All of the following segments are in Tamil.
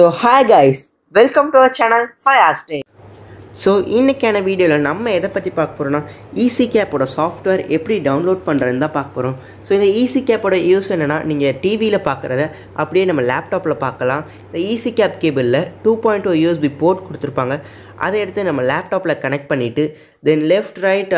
So hi guys, welcome to our channel Firestay. So இன்றைக்கான வீடியோவில் நம்ம எதை பற்றி பார்க்க போகிறோம்னா ஈஸி கேப்போட சாஃப்ட்வேர் எப்படி டவுன்லோட் பண்ணுறதுன்னு தான் பார்க்க போகிறோம் ஸோ இந்த ஈஸி e கேப்போட யூஸ் என்னென்னா நீங்கள் டிவியில் பார்க்குறத அப்படியே நம்ம லேப்டாப்பில் பார்க்கலாம் இந்த ஈஸி கேப் கேபிளில் two point two USB port கொடுத்துருப்பாங்க அதை எடுத்து நம்ம லேப்டாப்பில் கனெக்ட் பண்ணிவிட்டு then left right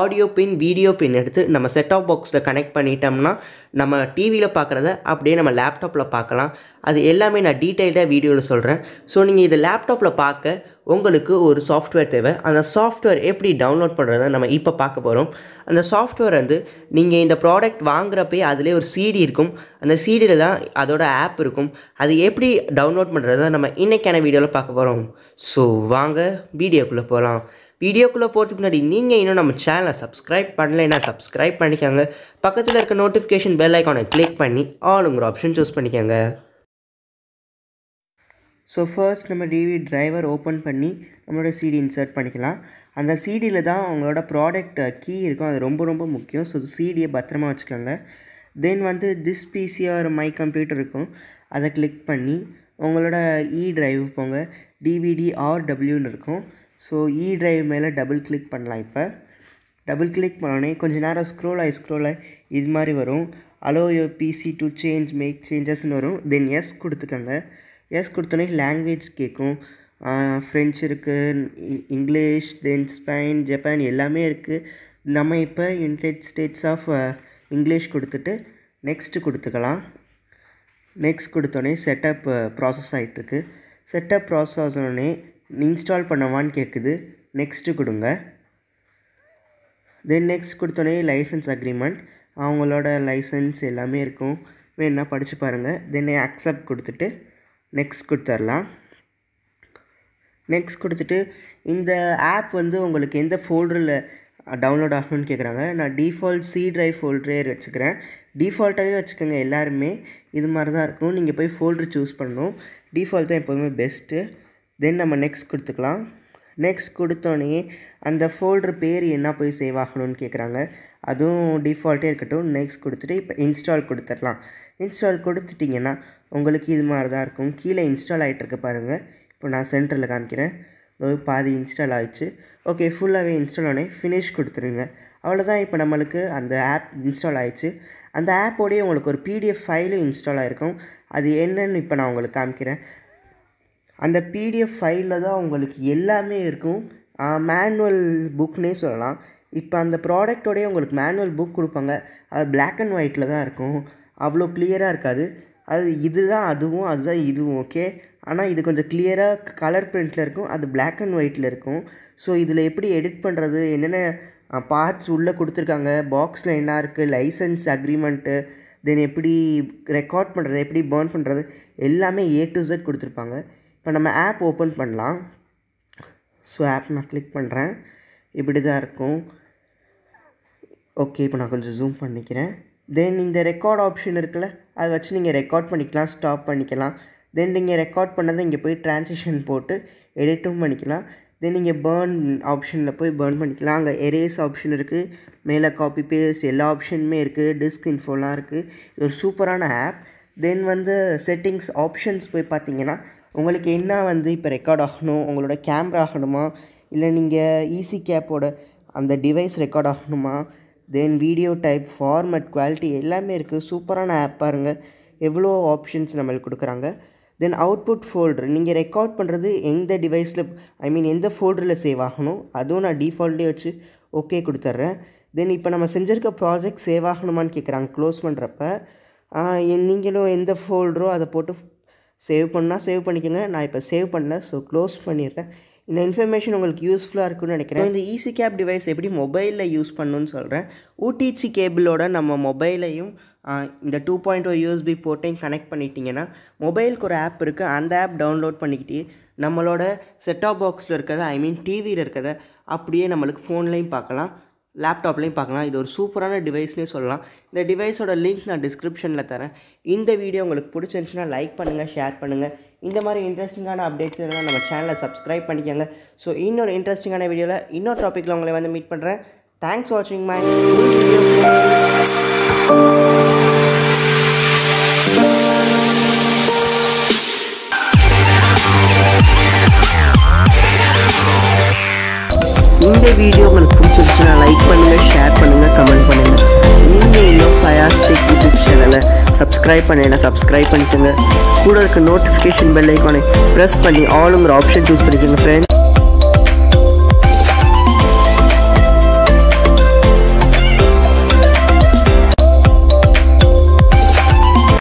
audio pin video pin எடுத்து நம்ம செட்டாப் பாக்ஸில் கனெக்ட் பண்ணிட்டோம்னா நம்ம டிவியில் பார்க்குறத அப்படியே நம்ம லேப்டாப்பில் பார்க்கலாம் அது எல்லாமே நான் டீட்டெயில்டாக வீடியோவில் சொல்கிறேன் ஸோ நீங்கள் இதை லேப்டாப்பில் பார்க்க உங்களுக்கு ஒரு சாஃப்ட்வேர் தேவை அந்த சாஃப்ட்வேர் எப்படி டவுன்லோட் பண்ணுறதை நம்ம இப்போ பார்க்க போகிறோம் அந்த சாஃப்ட்வேர் வந்து நீங்கள் இந்த ப்ராடக்ட் வாங்குறப்பே அதிலே ஒரு சிடி இருக்கும் அந்த சிடியில் தான் அதோட ஆப் இருக்கும் அது எப்படி டவுன்லோட் பண்ணுறத நம்ம இன்றைக்கான வீடியோவில் பார்க்க போகிறோம் ஸோ வாங்க வீடியோக்குள்ளே போகலாம் வீடியோக்குள்ளே போகிறதுக்கு முன்னாடி நீங்கள் இன்னும் நம்ம சேனலை சப்ஸ்கிரைப் பண்ணலைன்னா சப்ஸ்கிரைப் பண்ணிக்கோங்க பக்கத்தில் இருக்க நோட்டிஃபிகேஷன் பெல் ஐக்கானை கிளிக் பண்ணி ஆளுங்கிற ஆப்ஷன் சூஸ் பண்ணிக்கோங்க ஸோ ஃபர்ஸ்ட் நம்ம டிவி டிரைவர் ஓப்பன் பண்ணி நம்மளோட சிடி இன்சர்ட் பண்ணிக்கலாம் அந்த சிடியில் தான் அவங்களோட ப்ராடக்ட் கீ uh, இருக்கும் அது ரொம்ப ரொம்ப முக்கியம் ஸோ சிடியை பத்திரமா வச்சுக்கோங்க தென் வந்து this PC or my computer இருக்கும் அதை கிளிக் பண்ணி உங்களோட இ டிரைவ் போங்க டிவிடி ஆர் டபிள்யூன்னு இருக்கும் ஸோ இ டிரைவ் மேலே டபுள் கிளிக் பண்ணலாம் இப்போ டபுள் கிளிக் பண்ணோடனே கொஞ்சம் நேரம் ஸ்க்ரோல் ஆகி ஸ்க்ரோல் ஆகி இது மாதிரி வரும் allow your PC to change make சேஞ்சஸ்னு வரும் தென் எஸ் கொடுத்துக்கோங்க எஸ் கொடுத்தோன்னே லாங்குவேஜ் கேட்கும் ஃப்ரெஞ்ச் இருக்குது இங்கிலீஷ் தென் ஸ்பெயின் ஜப்பான் எல்லாமே இருக்குது நம்ம இப்போ யுனைடெட் ஸ்டேட்ஸ் ஆஃப் இங்கிலீஷ் கொடுத்துட்டு நெக்ஸ்ட்டு கொடுத்துக்கலாம் நெக்ஸ்ட் கொடுத்தோடனே செட்டப் ப்ராசஸ் ஆகிட்டுருக்கு செட்டப் ப்ராசஸ் ஆனோடனே இன்ஸ்டால் பண்ணவான்னு கேட்குது நெக்ஸ்ட்டு கொடுங்க தென் நெக்ஸ்ட் கொடுத்தோடனே லைசன்ஸ் அக்ரிமெண்ட் அவங்களோட லைசன்ஸ் எல்லாமே இருக்கும் வேணா படித்து பாருங்கள் தென் அக்செப்ட் கொடுத்துட்டு நெக்ஸ்ட் கொடுத்துர்லாம் நெக்ஸ்ட் கொடுத்துட்டு இந்த ஆப் வந்து உங்களுக்கு எந்த ஃபோல்டரில் டவுன்லோட் ஆகணும்னு கேட்குறாங்க நான் டிஃபால்ட் சி ட்ரைவ் ஃபோல்டரே வச்சுக்கிறேன் டிஃபால்ட்டாகவே வச்சுக்கோங்க எல்லாருமே இது மாதிரி தான் இருக்கும் நீங்கள் போய் ஃபோல்டர் சூஸ் பண்ணணும் டிஃபால்ட் தான் எப்போதுமே பெஸ்ட்டு தென் நம்ம நெக்ஸ்ட் கொடுத்துக்கலாம் நெக்ஸ்ட் கொடுத்தோன்னே அந்த ஃபோல்டர் பேர் என்ன போய் சேவ் ஆகணும்னு கேட்குறாங்க அதுவும் டிஃபால்ட்டே இருக்கட்டும் நெக்ஸ்ட் கொடுத்துட்டு இப்போ இன்ஸ்டால் கொடுத்துடலாம் இன்ஸ்டால் கொடுத்துட்டிங்கன்னா உங்களுக்கு இது மாதிரி தான் இருக்கும் கீழே இன்ஸ்டால் ஆகிட்டுருக்கு பாருங்கள் இப்போ நான் சென்டரில் காமிக்கிறேன் பாதி இன்ஸ்டால் ஆகிடுச்சு ஓகே ஃபுல்லாகவே இன்ஸ்டால் ஆனே ஃபினிஷ் கொடுத்துருங்க அவ்வளோதான் இப்போ நம்மளுக்கு அந்த ஆப் இன்ஸ்டால் ஆகிடுச்சு அந்த ஆப்போடையே உங்களுக்கு ஒரு பிடிஎஃப் ஃபைலும் இன்ஸ்டால் ஆகிருக்கும் அது என்னன்னு இப்போ நான் உங்களுக்கு காமிக்கிறேன் அந்த பிடிஎஃப் ஃபைலில் தான் உங்களுக்கு எல்லாமே இருக்கும் மேனுவல் புக்னே சொல்லலாம் இப்போ அந்த ப்ராடக்டோடைய உங்களுக்கு மேனுவல் புக் கொடுப்பாங்க அது பிளாக் அண்ட் ஒயிட்டில் தான் இருக்கும் அவ்வளோ கிளியராக இருக்காது அது இதுதான் அதுவும் அதுதான் இதுவும் ஓகே ஆனால் இது கொஞ்சம் கிளியராக கலர் பிரிண்ட்டில் இருக்கும் அது பிளாக் அண்ட் ஒயிட்டில் இருக்கும் ஸோ இதில் எப்படி எடிட் பண்ணுறது என்னென்ன பார்ட்ஸ் உள்ளே கொடுத்துருக்காங்க பாக்ஸில் என்ன இருக்குது லைசன்ஸ் அக்ரிமெண்ட்டு தென் எப்படி ரெக்கார்ட் பண்ணுறது எப்படி பேர்ன் பண்ணுறது எல்லாமே ஏ டு ஜெட் கொடுத்துருப்பாங்க இப்போ நம்ம ஆப் ஓப்பன் பண்ணலாம் ஸோ ஆப் நான் கிளிக் பண்ணுறேன் இப்படி தான் இருக்கும் ஓகே இப்போ நான் கொஞ்சம் ஜூம் பண்ணிக்கிறேன் தென் இந்த ரெக்கார்ட் ஆப்ஷன் இருக்குல்ல அதை வச்சு நீங்கள் ரெக்கார்ட் பண்ணிக்கலாம் ஸ்டாப் பண்ணிக்கலாம் தென் நீங்கள் ரெக்கார்ட் பண்ணதை இங்கே போய் ட்ரான்ஸிஷன் போட்டு எடிட்டும் பண்ணிக்கலாம் தென் நீங்கள் பேர்ன் ஆப்ஷனில் போய் பேர்ன் பண்ணிக்கலாம் அங்கே எரேஸ் ஆப்ஷன் இருக்குது மேலே காப்பி பேஸ்ட் எல்லா ஆப்ஷனுமே இருக்குது டிஸ்க் இன்ஃபோலாம் இருக்குது இது ஒரு சூப்பரான ஆப் தென் வந்து செட்டிங்ஸ் ஆப்ஷன்ஸ் போய் பார்த்தீங்கன்னா உங்களுக்கு என்ன வந்து இப்போ ரெக்கார்ட் ஆகணும் உங்களோட கேமரா ஆகணுமா இல்லை நீங்கள் ஈஸி e கேப்போட அந்த டிவைஸ் ரெக்கார்ட் ஆகணுமா then video type format quality எல்லாமே இருக்குது சூப்பரான ஆப் பாருங்கள் எவ்வளோ ஆப்ஷன்ஸ் நம்மளுக்கு கொடுக்குறாங்க தென் அவுட்புட் ஃபோல்டர் நீங்கள் ரெக்கார்ட் பண்ணுறது எந்த டிவைஸில் ஐ மீன் எந்த ஃபோல்டரில் சேவ் ஆகணும் அதுவும் நான் டிஃபால்ட்டே வச்சு ஓகே கொடுத்துட்றேன் தென் இப்போ நம்ம செஞ்சுருக்க ப்ராஜெக்ட் சேவ் ஆகணுமான்னு கேட்குறாங்க க்ளோஸ் பண்ணுறப்ப நீங்களும் எந்த ஃபோல்டரோ அதை போட்டு சேவ் பண்ணால் சேவ் பண்ணிக்கோங்க நான் இப்போ சேவ் பண்ணல ஸோ க்ளோஸ் பண்ணிடுறேன் இந்த இன்ஃபர்மேஷன் உங்களுக்கு யூஸ்ஃபுல்லாக இருக்குன்னு நினைக்கிறேன் இந்த ஈஸி கேப் டிவைஸ் எப்படி மொபைலில் யூஸ் பண்ணணும்னு சொல்கிறேன் ஊட்டிச்சி கேபிளோட நம்ம மொபைலையும் இந்த டூ பாயிண்ட் ஓ யூஎஸ்பி போர்ட்டையும் கனெக்ட் பண்ணிட்டீங்கன்னா மொபைலுக்கு ஒரு ஆப் இருக்குது அந்த ஆப் டவுன்லோட் பண்ணிக்கிட்டு நம்மளோட செட்டாப் பாக்ஸில் இருக்கிறத ஐ மீன் டிவியில் இருக்கிறத அப்படியே நம்மளுக்கு ஃபோன்லேயும் பார்க்கலாம் லேப்டாப்லேயும் பார்க்கலாம் இது ஒரு சூப்பரான டிவைஸ்னே சொல்லலாம் இந்த டிவைஸோட லிங்க் நான் டிஸ்கிரிப்ஷனில் தரேன் இந்த வீடியோ உங்களுக்கு பிடிச்சிருந்துச்சுன்னா லைக் பண்ணுங்கள் ஷேர் பண்ணுங்கள் இந்த மாதிரி இன்ட்ரெஸ்டிங்கான அப்டேட்ஸ் இருந்தால் நம்ம சேனலை சப்ஸ்கிரைப் பண்ணிக்கோங்க ஸோ இன்னொரு இன்ட்ரெஸ்டிங்கான வீடியோவில் இன்னொரு டாப்பிக்கில் உங்களை வந்து மீட் பண்ணுறேன் தேங்க்ஸ் வாட்சிங் மை இந்த வீடியோ உங்களுக்கு சப்ஸ்கிரைப் என்ன சப்ஸ்கிரைப் பண்ணிக்கோங்க கூட இருக்க நோட்டிஃபிகேஷன் பெல் ஐக்கானை ப்ரெஸ் பண்ணி ஆளுங்கிற ஆப்ஷன் சூஸ் பண்ணிக்கோங்க ஃப்ரெண்ட்ஸ்